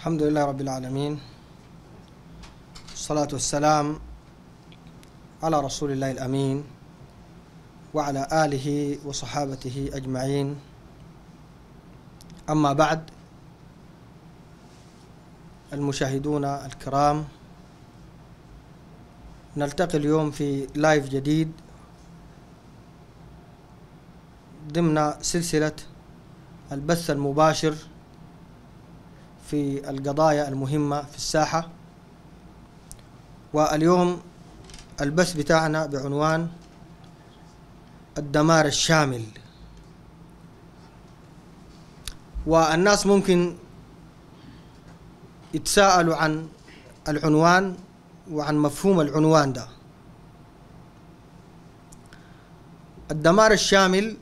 الحمد لله رب العالمين الصلاة والسلام على رسول الله الأمين وعلى آله وصحابته أجمعين أما بعد المشاهدون الكرام نلتقي اليوم في لايف جديد ضمن سلسلة البث المباشر في القضايا المهمة في الساحة واليوم البث بتاعنا بعنوان الدمار الشامل والناس ممكن يتساءلوا عن العنوان وعن مفهوم العنوان ده الدمار الشامل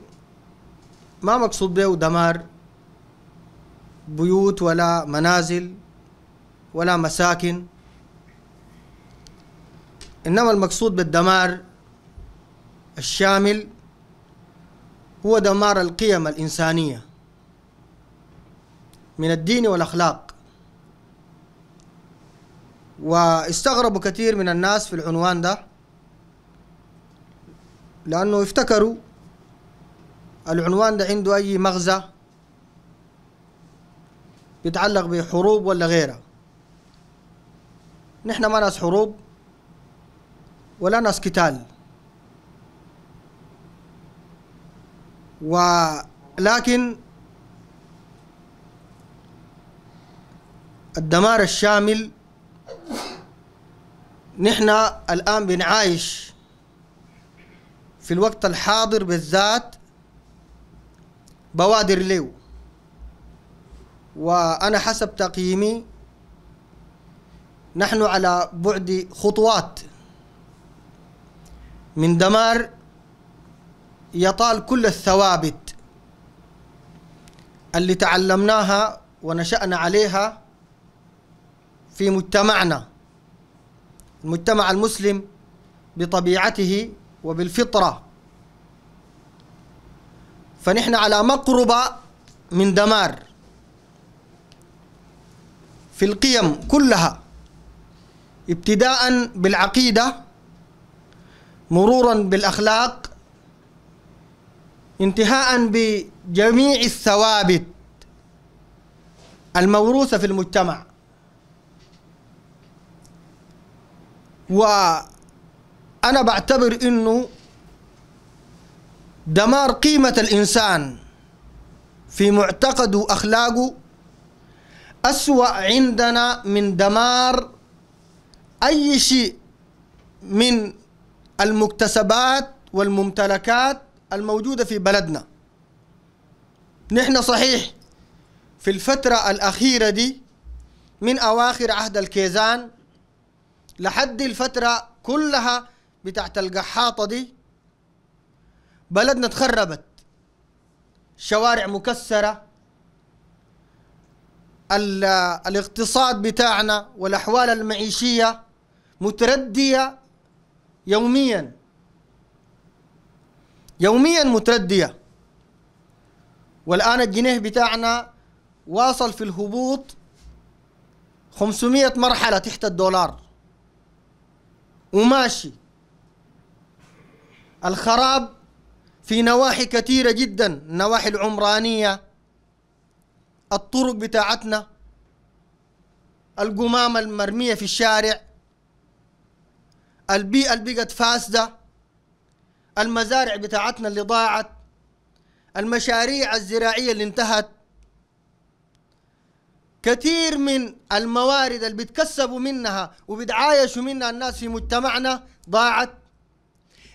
ما مقصود به دمار بيوت ولا منازل ولا مساكن إنما المقصود بالدمار الشامل هو دمار القيم الإنسانية من الدين والأخلاق واستغربوا كثير من الناس في العنوان ده لأنه افتكروا العنوان ده عنده أي مغزى يتعلق بحروب ولا غيرها نحن ما ناس حروب ولا ناس قتال ولكن الدمار الشامل نحن الآن بنعايش في الوقت الحاضر بالذات بوادر ليو وأنا حسب تقييمي نحن على بعد خطوات من دمار يطال كل الثوابت اللي تعلمناها ونشأنا عليها في مجتمعنا المجتمع المسلم بطبيعته وبالفطرة فنحن على مقربة من دمار في القيم كلها ابتداء بالعقيدة مرورا بالأخلاق انتهاء بجميع الثوابت الموروثة في المجتمع وأنا بعتبر أنه دمار قيمة الإنسان في معتقده وأخلاقه أسوأ عندنا من دمار أي شيء من المكتسبات والممتلكات الموجودة في بلدنا نحن صحيح في الفترة الأخيرة دي من أواخر عهد الكيزان لحد الفترة كلها بتاعت القحاطة دي بلدنا تخربت شوارع مكسرة الاقتصاد بتاعنا والأحوال المعيشية متردية يوميا يوميا متردية والآن الجنيه بتاعنا واصل في الهبوط 500 مرحلة تحت الدولار وماشي الخراب في نواحي كثيرة جدا النواحي العمرانية الطرق بتاعتنا القمامة المرمية في الشارع البيئة اللي بقت فاسدة المزارع بتاعتنا اللي ضاعت المشاريع الزراعية اللي انتهت كثير من الموارد اللي بيتكسبوا منها وبتعايشوا منها الناس في مجتمعنا ضاعت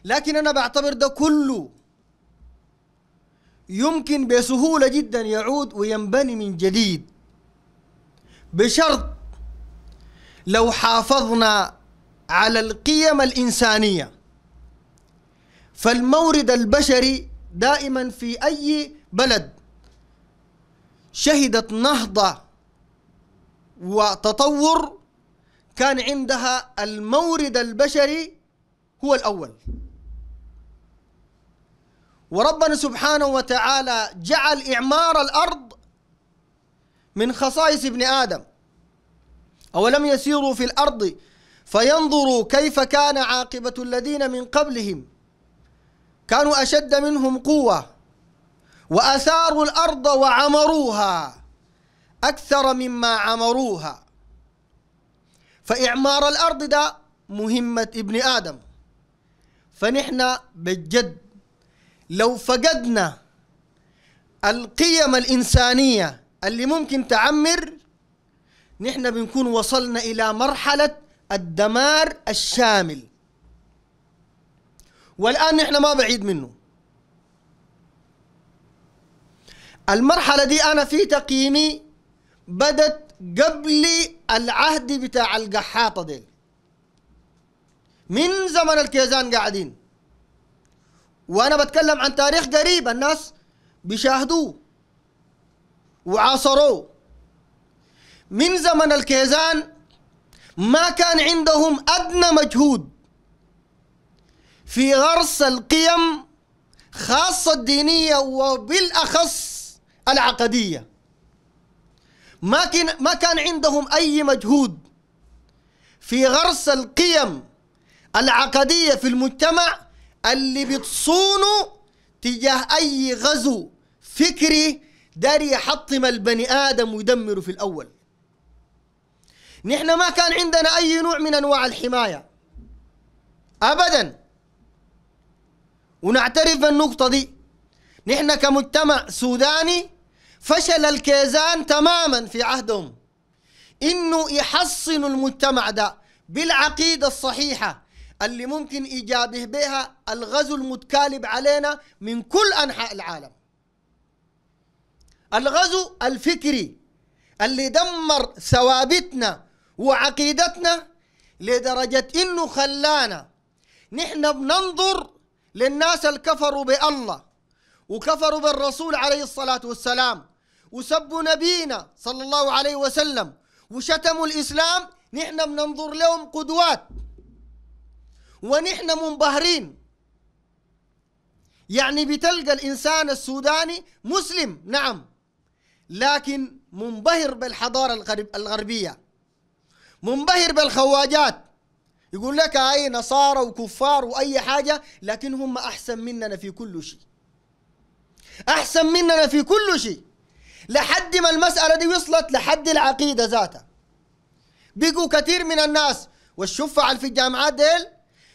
لكن أنا بعتبر ده كله يمكن بسهولة جدا يعود وينبني من جديد بشرط لو حافظنا على القيم الإنسانية فالمورد البشري دائما في أي بلد شهدت نهضة وتطور كان عندها المورد البشري هو الأول وربنا سبحانه وتعالى جعل إعمار الأرض من خصائص ابن آدم أولم يسيروا في الأرض فينظروا كيف كان عاقبة الذين من قبلهم كانوا أشد منهم قوة وأثاروا الأرض وعمروها أكثر مما عمروها فإعمار الأرض ده مهمة ابن آدم فنحن بالجد لو فقدنا القيم الإنسانية اللي ممكن تعمر نحن بنكون وصلنا إلى مرحلة الدمار الشامل والآن نحن ما بعيد منه المرحلة دي أنا في تقييمي بدت قبل العهد بتاع القحاطة ديل من زمن الكيزان قاعدين وانا بتكلم عن تاريخ قريب الناس بيشاهدوه وعاصروه من زمن الكيزان ما كان عندهم ادنى مجهود في غرس القيم خاصه الدينيه وبالاخص العقديه ما كان ما كان عندهم اي مجهود في غرس القيم العقديه في المجتمع اللي بتصونه تجاه أي غزو فكري داري يحطم البني آدم ويدمره في الأول نحن ما كان عندنا أي نوع من أنواع الحماية أبدا ونعترف بالنقطه دي نحن كمجتمع سوداني فشل الكيزان تماما في عهدهم انه يحصنوا المجتمع ده بالعقيده الصحيحه اللي ممكن يجابه بها الغزو المتكالب علينا من كل أنحاء العالم الغزو الفكري اللي دمر ثوابتنا وعقيدتنا لدرجة إنه خلانا نحن بننظر للناس الكفروا بالله وكفروا بالرسول عليه الصلاة والسلام وسبوا نبينا صلى الله عليه وسلم وشتموا الإسلام نحن بننظر لهم قدوات ونحن منبهرين يعني بتلقى الإنسان السوداني مسلم نعم لكن منبهر بالحضارة الغربية منبهر بالخواجات يقول لك أي نصارى وكفار وأي حاجة لكن هم أحسن مننا في كل شيء أحسن مننا في كل شيء لحد ما المسألة دي وصلت لحد العقيدة ذاتها بقوا كثير من الناس والشفع في الجامعات ديل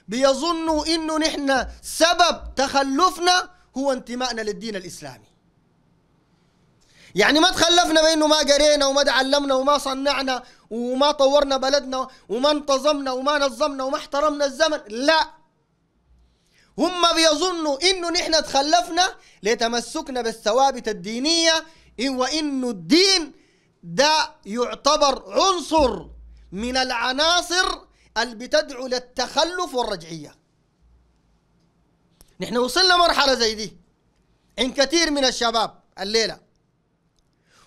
بيظنوا انه نحن سبب تخلفنا هو انتمائنا للدين الاسلامي يعني ما تخلفنا بانه ما قرينا وما تعلمنا وما صنعنا وما طورنا بلدنا وما انتظمنا وما نظمنا وما احترمنا الزمن لا هم بيظنوا انه نحن تخلفنا لتمسكنا بالثوابت الدينيه وانه الدين ده يعتبر عنصر من العناصر اللي بتدعو للتخلف والرجعية نحن وصلنا مرحلة زي دي عند كثير من الشباب الليلة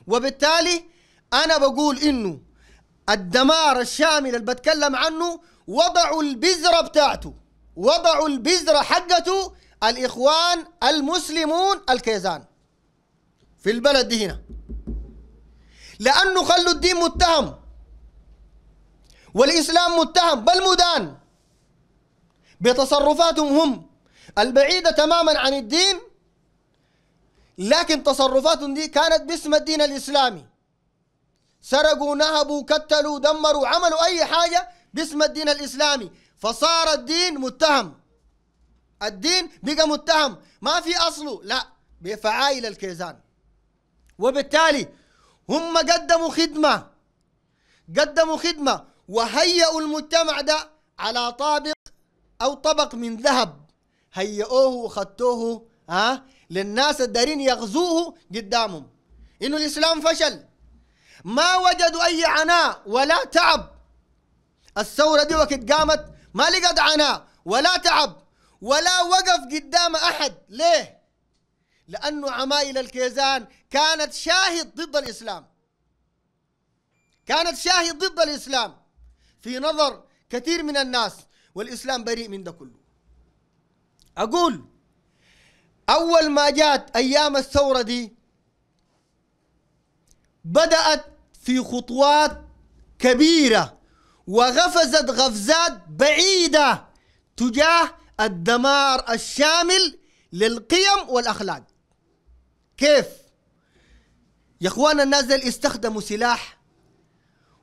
وبالتالي أنا بقول إنه الدمار الشامل اللي بتكلم عنه وضعوا البذرة بتاعته وضعوا البذرة حقته الإخوان المسلمون الكيزان في البلد دي هنا لأنه خلوا الدين متهم والإسلام متهم بل مدان بتصرفاتهم هم البعيدة تماما عن الدين لكن تصرفاتهم دي كانت باسم الدين الإسلامي سرقوا نهبوا كتلوا دمروا عملوا أي حاجة باسم الدين الإسلامي فصار الدين متهم الدين بقى متهم ما في أصله لا بفعائل الكيزان وبالتالي هم قدموا خدمة قدموا خدمة وهيئوا المجتمع ده على طابق أو طبق من ذهب هيئوه وخدتوه ها للناس الدارين يغزوه قدامهم إنه الإسلام فشل ما وجدوا أي عناء ولا تعب الثورة دي وقت قامت ما لقت عناء ولا تعب ولا وقف قدام أحد ليه؟ لأنه عمائل الكيزان كانت شاهد ضد الإسلام كانت شاهد ضد الإسلام في نظر كثير من الناس والإسلام بريء من ده كله أقول أول ما جات أيام الثورة دي بدأت في خطوات كبيرة وغفزت غفزات بعيدة تجاه الدمار الشامل للقيم والأخلاق كيف؟ يا اخوانا الناس دي استخدموا سلاح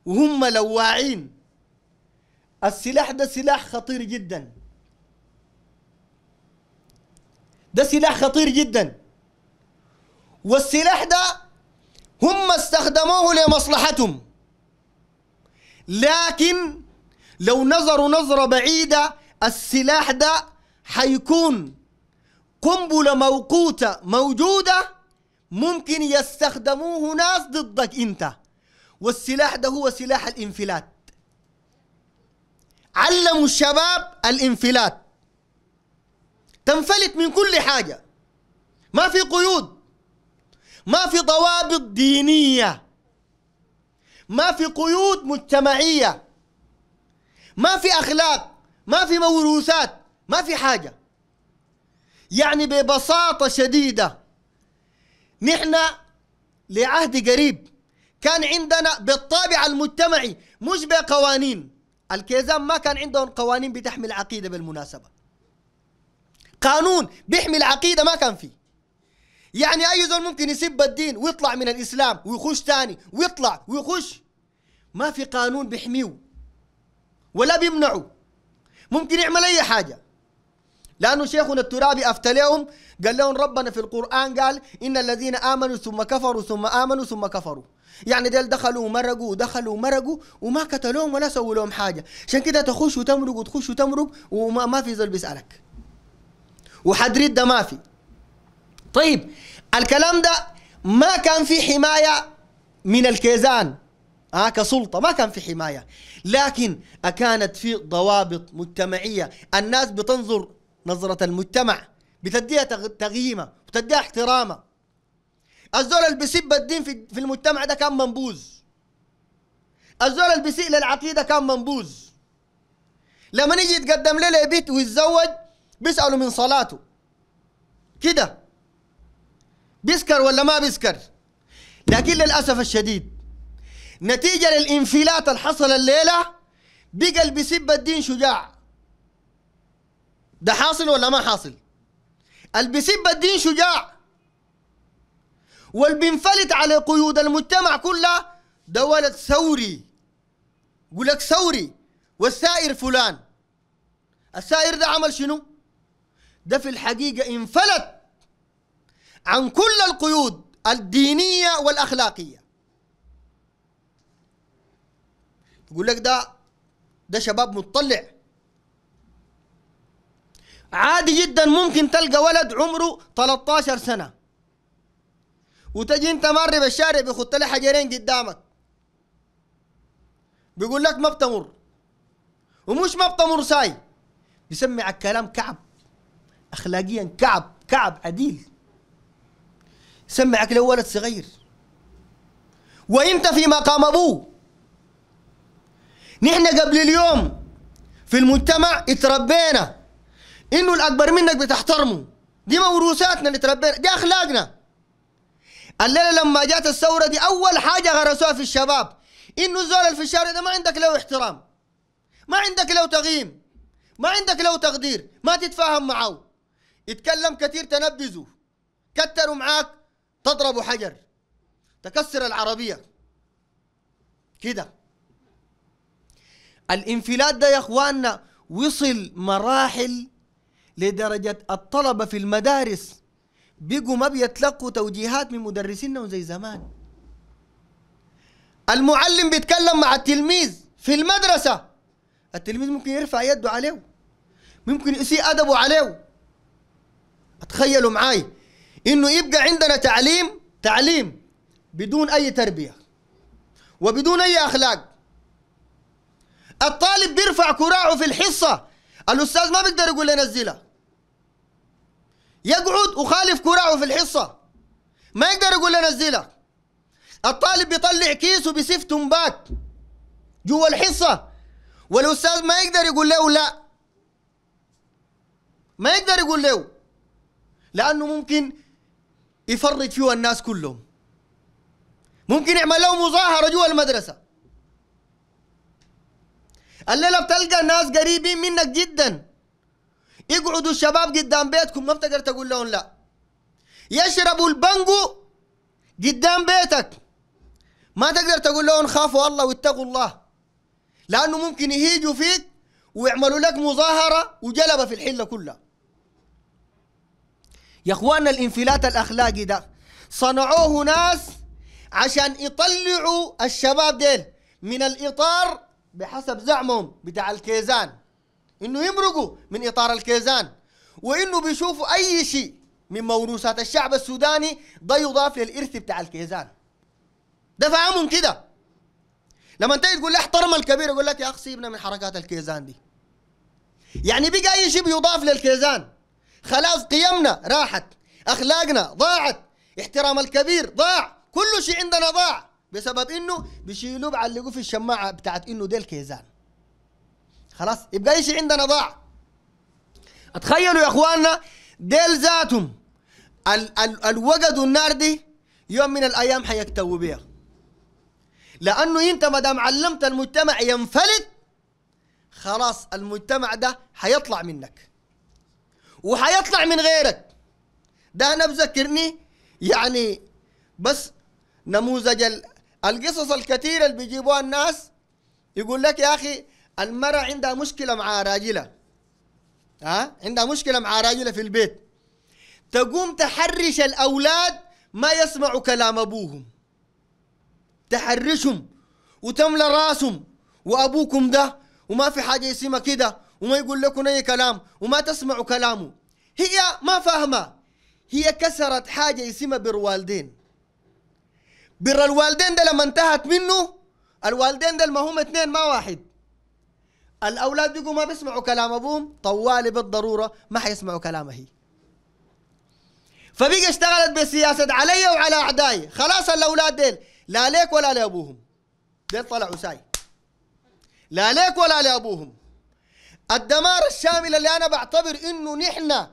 وهم لواعين السلاح ده سلاح خطير جدا ده سلاح خطير جدا والسلاح ده هم استخدموه لمصلحتهم لكن لو نظروا نظرة بعيدة السلاح ده حيكون قنبلة موقوتة موجودة ممكن يستخدموه ناس ضدك انت والسلاح ده هو سلاح الانفلات علموا الشباب الانفلات تنفلت من كل حاجة ما في قيود ما في ضوابط دينية ما في قيود مجتمعية ما في أخلاق ما في موروثات ما في حاجة يعني ببساطة شديدة نحن لعهد قريب كان عندنا بالطابع المجتمعي مش بقوانين الكيزان ما كان عندهم قوانين بتحمي العقيدة بالمناسبة قانون بيحمي العقيدة ما كان فيه يعني أي زول ممكن يسب الدين ويطلع من الإسلام ويخش تاني ويطلع ويخش ما في قانون بيحميه ولا بيمنعه ممكن يعمل أي حاجة لأنه شيخنا الترابي أفتليهم قال لهم ربنا في القرآن قال إن الذين آمنوا ثم كفروا ثم آمنوا ثم كفروا يعني ديل دخلوا ومرقوا ودخلوا ومرقوا وما قتلوهم ولا سووا لهم حاجه عشان كده تخش وتمرق وتخش وتمرق وما ما في زول بيسالك وحدريد ده ما في طيب الكلام ده ما كان في حمايه من الكيزان آه كسلطة ما كان في حماية لكن أكانت في ضوابط مجتمعية الناس بتنظر نظرة المجتمع بتديها تغييمة بتديها احترامة الزول اللي بيسب الدين في, في المجتمع ده كان منبوذ الزول اللي بيسيء للعقيده كان منبوذ لما يجي يتقدم له بيت ويتزوج بيسالوا من صلاته كده بيسكر ولا ما بيسكر لكن للاسف الشديد نتيجه للانفلات اللي حصل الليله بقى اللي بيسب الدين شجاع ده حاصل ولا ما حاصل؟ اللي بيسب الدين شجاع والبنفلت على قيود المجتمع كلها ده ولد ثوري يقول لك ثوري والسائر فلان السائر ده عمل شنو؟ ده في الحقيقة انفلت عن كل القيود الدينية والأخلاقية يقول لك ده ده شباب متطلع عادي جدا ممكن تلقى ولد عمره 13 سنة وتجي انت مر بالشارع بيخط لي حجرين قدامك بيقول لك ما بتمر ومش ما بتمر ساي بيسمع الكلام كعب اخلاقيا كعب كعب عديل سمعك لو ولد صغير وانت في مقام ابوه نحن قبل اليوم في المجتمع اتربينا انه الاكبر منك بتحترمه دي موروثاتنا اللي اتربينا دي اخلاقنا الليله لما جات الثوره دي اول حاجه غرسوها في الشباب انه الزول في الشارع ده ما عندك له احترام ما عندك له تقييم ما عندك له تقدير ما تتفاهم معه يتكلم كثير تنبذه كتروا معاك تضربوا حجر تكسر العربيه كده الانفلات ده يا اخواننا وصل مراحل لدرجه الطلبه في المدارس بيجوا ما بيتلقوا توجيهات من مدرسينا زي زمان المعلم بيتكلم مع التلميذ في المدرسة التلميذ ممكن يرفع يده عليه ممكن يسيء أدبه عليه أتخيلوا معاي إنه يبقى عندنا تعليم تعليم بدون أي تربية وبدون أي أخلاق الطالب بيرفع كراعه في الحصة الأستاذ ما بيقدر يقول لي نزلها يقعد وخالف كراعه في الحصة ما يقدر يقول له نزلها الطالب بيطلع كيس بيسف تنباك جوا الحصة والأستاذ ما يقدر يقول له لا ما يقدر يقول له لأنه ممكن يفرج فيه الناس كلهم ممكن يعمل له مظاهرة جوا المدرسة الليلة بتلقى ناس قريبين منك جدا يقعدوا الشباب قدام بيتكم ما بتقدر تقول لهم لا يشربوا البنجو قدام بيتك ما تقدر تقول لهم خافوا الله واتقوا الله لانه ممكن يهيجوا فيك ويعملوا لك مظاهره وجلبه في الحله كلها يا اخواننا الانفلات الاخلاقي ده صنعوه ناس عشان يطلعوا الشباب ديل من الاطار بحسب زعمهم بتاع الكيزان انه يمرقوا من اطار الكيزان وانه بيشوفوا اي شيء من موروثات الشعب السوداني ده يضاف للارث بتاع الكيزان ده فاهمهم كده لما انت تقول لي احترم الكبير يقول لك يا اخ سيبنا من حركات الكيزان دي يعني بقى اي شيء بيضاف للكيزان خلاص قيمنا راحت اخلاقنا ضاعت احترام الكبير ضاع كل شيء عندنا ضاع بسبب انه بيشيلوه بعلقوه في الشماعه بتاعت انه ده الكيزان خلاص يبقى اي شيء عندنا ضاع اتخيلوا يا اخواننا ديل ذاتهم ال ال الوجد والنار دي يوم من الايام حيكتووا بيها لانه انت ما دام علمت المجتمع ينفلت خلاص المجتمع ده حيطلع منك وحيطلع من غيرك ده انا بذكرني يعني بس نموذج القصص الكثيره اللي بيجيبوها الناس يقول لك يا اخي المرأة عندها مشكلة مع راجلها ها عندها مشكلة مع راجلها في البيت تقوم تحرش الأولاد ما يسمعوا كلام أبوهم تحرشهم وتملى راسهم وأبوكم ده وما في حاجة اسمها كده وما يقول لكم أي كلام وما تسمعوا كلامه هي ما فاهمة هي كسرت حاجة اسمها بر والدين بر الوالدين ده لما انتهت منه الوالدين ده ما هم اثنين ما واحد الاولاد بيقوا ما بيسمعوا كلام ابوهم طوالي بالضروره ما حيسمعوا كلامه هي فبقى اشتغلت بسياسه علي وعلى اعدائي خلاص الاولاد ديل لا ليك ولا لابوهم ديل طلعوا ساي لا ليك ولا لابوهم الدمار الشامل اللي انا بعتبر انه نحن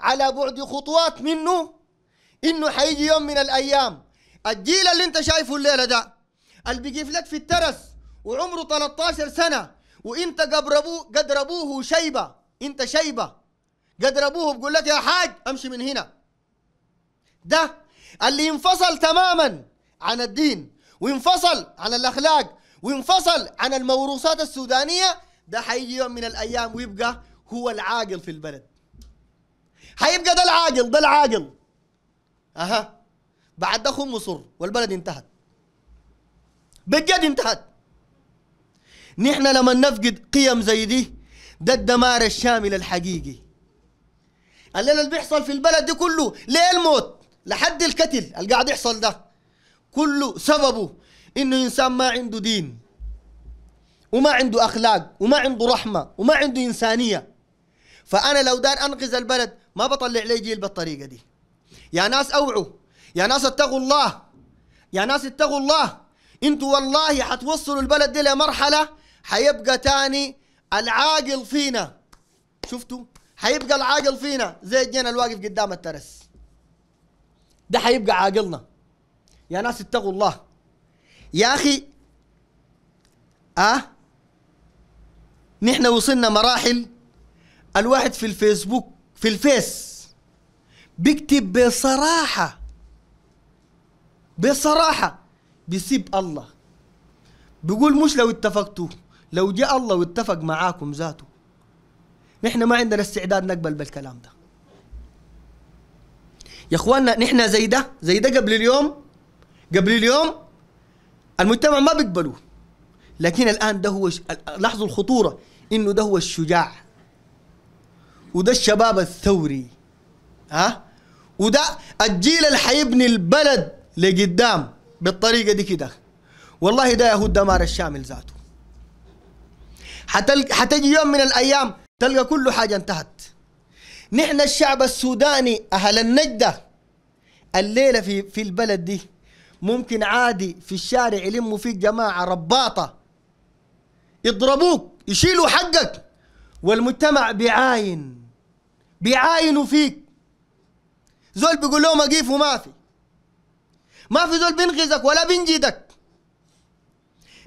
على بعد خطوات منه انه حيجي يوم من الايام الجيل اللي انت شايفه الليله ده اللي بيجيب لك في الترس وعمره 13 سنه وانت قد ربوه قد ربوه شيبه انت شيبه قد ربوه بقول لك يا حاج امشي من هنا ده اللي انفصل تماما عن الدين وانفصل عن الاخلاق وانفصل عن الموروثات السودانيه ده حيجي يوم من الايام ويبقى هو العاقل في البلد حيبقى ده العاقل ده العاقل اها بعد ده خم مصر والبلد انتهت بجد انتهت نحن لما نفقد قيم زي دي ده الدمار الشامل الحقيقي اللي اللي بيحصل في البلد دي كله ليه الموت لحد الكتل اللي قاعد يحصل ده كله سببه انه انسان ما عنده دين وما عنده اخلاق وما عنده رحمه وما عنده انسانيه فانا لو دار انقذ البلد ما بطلع لي جيل بالطريقه دي يا ناس اوعوا يا ناس اتقوا الله يا ناس اتقوا الله انتوا والله حتوصلوا البلد دي لمرحله حيبقى تاني العاقل فينا شفتوا حيبقى العاقل فينا زي الجن الواقف قدام الترس ده حيبقى عاقلنا يا ناس اتقوا الله يا اخي اه نحن وصلنا مراحل الواحد في الفيسبوك في الفيس بيكتب بصراحة بصراحة بيسيب الله بيقول مش لو اتفقتوا لو جاء الله واتفق معاكم ذاته نحن ما عندنا استعداد نقبل بالكلام ده يا اخواننا نحن زي ده زي ده قبل اليوم قبل اليوم المجتمع ما بيقبلوه لكن الان ده هو لاحظوا الخطوره انه ده هو الشجاع وده الشباب الثوري ها وده الجيل اللي حيبني البلد لقدام بالطريقه دي كده والله ده يهود دمار الشامل ذاته حتل... حتجي يوم من الأيام تلقى كل حاجة انتهت نحن الشعب السوداني أهل النجدة الليلة في, في البلد دي ممكن عادي في الشارع يلموا فيك جماعة رباطة يضربوك يشيلوا حقك والمجتمع بيعاين بيعاينوا فيك زول بيقول لهم اقيف وما في ما في زول بينقذك ولا بينجدك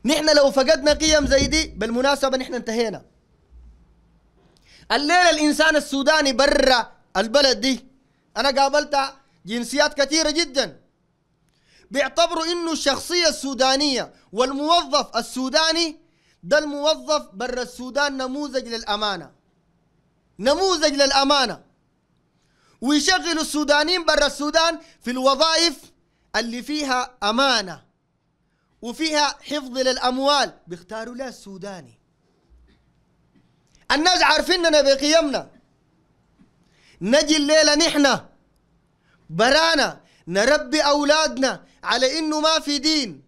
نحن لو فقدنا قيم زي دي بالمناسبة نحن انتهينا الليلة الإنسان السوداني برا البلد دي أنا قابلت جنسيات كثيرة جدا بيعتبروا إنه الشخصية السودانية والموظف السوداني ده الموظف برا السودان نموذج للأمانة نموذج للأمانة ويشغلوا السودانيين برا السودان في الوظائف اللي فيها أمانة وفيها حفظ للأموال بيختاروا لها السوداني الناس عارفيننا بقيمنا نجي الليلة نحن برانا نربي أولادنا على إنه ما في دين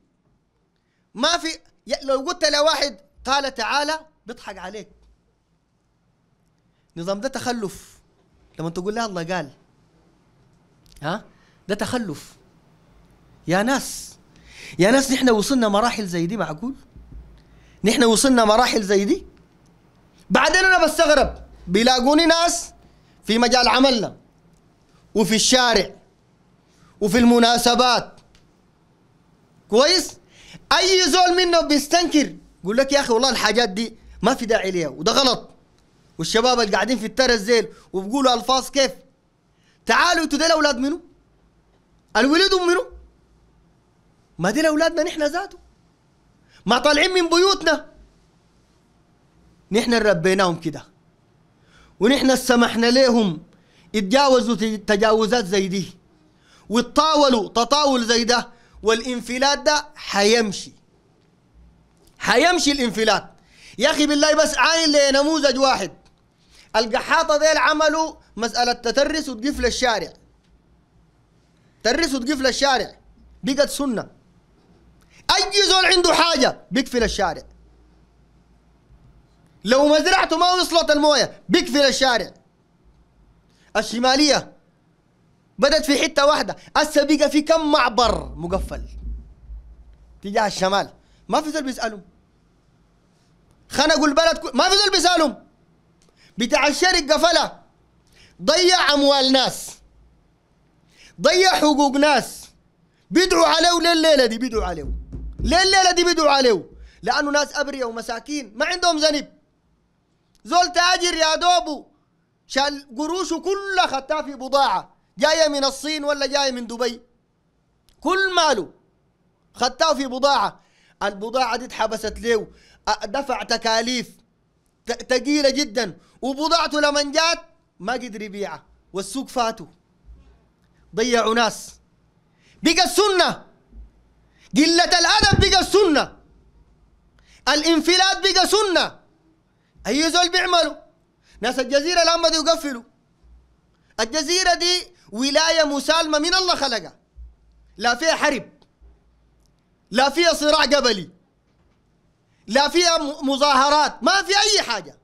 ما في لو قلت لواحد قال تعالى بيضحك عليك نظام ده تخلف لما تقول لا الله قال ها ده تخلف يا ناس يا ناس نحن وصلنا مراحل زي دي معقول نحن وصلنا مراحل زي دي بعدين انا بستغرب بيلاقوني ناس في مجال عملنا وفي الشارع وفي المناسبات كويس اي زول منه بيستنكر يقول لك يا اخي والله الحاجات دي ما في داعي ليها وده غلط والشباب اللي قاعدين في الترى زيل وبيقولوا الفاظ كيف تعالوا انتوا ديل اولاد منو؟ الولد منو؟ ما دي اولادنا نحن ذاته ما طالعين من بيوتنا نحن ربيناهم كده ونحن سمحنا لهم يتجاوزوا تجاوزات زي دي ويتطاولوا تطاول زي ده والانفلات ده حيمشي حيمشي الانفلات يا اخي بالله بس عاين لنموذج واحد القحاطه ديل عملوا مساله تترس وتقفل الشارع ترس وتقفل الشارع بقت سنه اي زول عنده حاجه بيقفل الشارع لو مزرعته ما وصلت المويه بيقفل الشارع الشماليه بدت في حته واحده هسه بقى في كم معبر مقفل تجاه الشمال ما في زول بيسالهم خنقوا البلد ما في زول بيسالهم بتاع الشرق قفله ضيع اموال ناس ضيع حقوق ناس بيدعوا عليه لليله دي بيدعوا عليه ليه الليله دي بدعوا عليه لانه ناس ابرياء ومساكين ما عندهم ذنب زول تاجر يا دوب شال قروشه كلها خدتها في بضاعه جايه من الصين ولا جايه من دبي كل ماله خدتها في بضاعه البضاعه دي اتحبست له دفع تكاليف ثقيله جدا وبضاعته لما جات ما قدر يبيعها والسوق فاته ضيعوا ناس بقى السنه قلة الأدب بقى السنة الانفلات بقى سنة أي زول بيعملوا ناس الجزيرة لما دي يقفلوا الجزيرة دي ولاية مسالمة من الله خلقها لا فيها حرب لا فيها صراع قبلي لا فيها مظاهرات ما في أي حاجة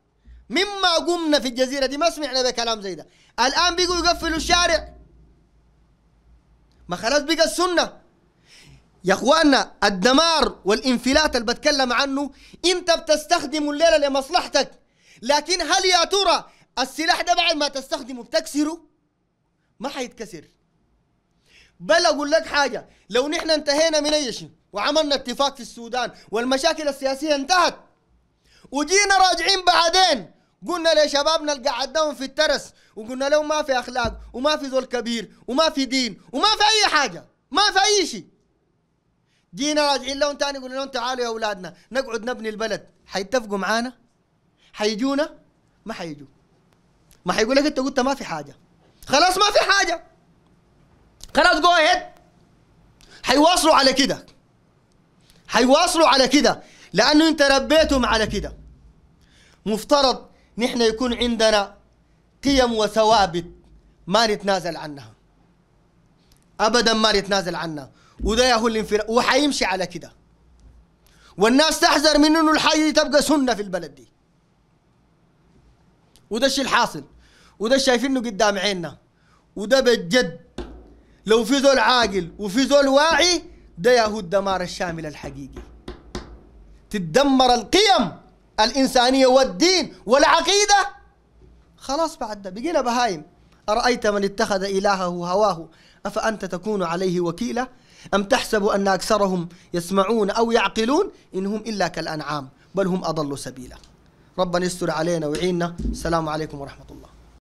مما قمنا في الجزيرة دي ما سمعنا بكلام زي ده الآن بيقوا يقفلوا الشارع ما خلاص بقى السنة يا اخوانا الدمار والانفلات اللي بتكلم عنه انت بتستخدمه الليله لمصلحتك لكن هل يا ترى السلاح ده بعد ما تستخدمه بتكسره ما حيتكسر بل اقول لك حاجه لو نحن انتهينا من اي شيء وعملنا اتفاق في السودان والمشاكل السياسيه انتهت وجينا راجعين بعدين قلنا لشبابنا اللي قعدناهم في الترس وقلنا لهم ما في اخلاق وما في ذول كبير وما في دين وما في اي حاجه ما في اي شيء جينا راجعين لهم تاني قلنا لهم تعالوا يا اولادنا نقعد نبني البلد حيتفقوا معانا حيجونا ما حيجوا ما حيقول لك انت قلت ما في حاجه خلاص ما في حاجه خلاص جو اهيد حيواصلوا على كده حيواصلوا على كده لانه انت ربيتهم على كده مفترض نحن يكون عندنا قيم وثوابت ما نتنازل عنها ابدا ما نتنازل عنها وده هو الانفراد وحيمشي على كده والناس تحذر من انه الحي تبقى سنه في البلد دي وده الشيء الحاصل وده شايفينه قدام عيننا وده بجد لو في زول عاقل وفي زول واعي ده ياهو الدمار الشامل الحقيقي تتدمر القيم الإنسانية والدين والعقيدة خلاص بعد ده بقينا بهايم أرأيت من اتخذ إلهه هواه أفأنت تكون عليه وكيلا أم تحسب أن أكثرهم يسمعون أو يعقلون إنهم إلا كالأنعام بل هم أضل سبيلا ربنا يستر علينا ويعيننا السلام عليكم ورحمة الله